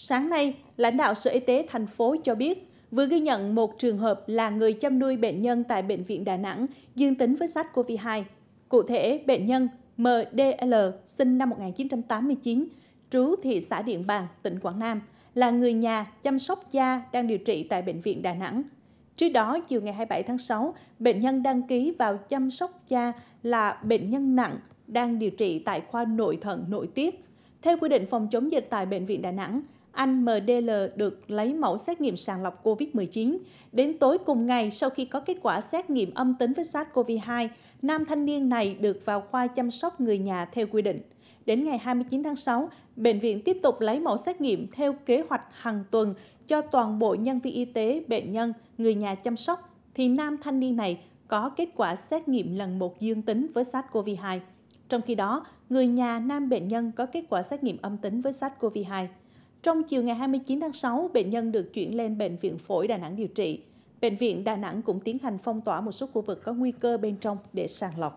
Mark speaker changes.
Speaker 1: Sáng nay, lãnh đạo Sở Y tế thành phố cho biết vừa ghi nhận một trường hợp là người chăm nuôi bệnh nhân tại Bệnh viện Đà Nẵng dương tính với SARS-CoV-2. Cụ thể, bệnh nhân MDL sinh năm 1989, trú thị xã Điện Bàn, tỉnh Quảng Nam, là người nhà chăm sóc cha đang điều trị tại Bệnh viện Đà Nẵng. Trước đó, chiều ngày 27 tháng 6, bệnh nhân đăng ký vào chăm sóc cha là bệnh nhân nặng đang điều trị tại khoa nội thận nội tiết theo quy định phòng chống dịch tại Bệnh viện Đà Nẵng, anh MDL được lấy mẫu xét nghiệm sàng lọc COVID-19. Đến tối cùng ngày, sau khi có kết quả xét nghiệm âm tính với SARS-CoV-2, nam thanh niên này được vào khoa chăm sóc người nhà theo quy định. Đến ngày 29 tháng 6, bệnh viện tiếp tục lấy mẫu xét nghiệm theo kế hoạch hàng tuần cho toàn bộ nhân viên y tế, bệnh nhân, người nhà chăm sóc, thì nam thanh niên này có kết quả xét nghiệm lần một dương tính với SARS-CoV-2. Trong khi đó, người nhà nam bệnh nhân có kết quả xét nghiệm âm tính với SARS-CoV-2. Trong chiều ngày 29 tháng 6, bệnh nhân được chuyển lên Bệnh viện Phổi Đà Nẵng điều trị. Bệnh viện Đà Nẵng cũng tiến hành phong tỏa một số khu vực có nguy cơ bên trong để sàng lọc.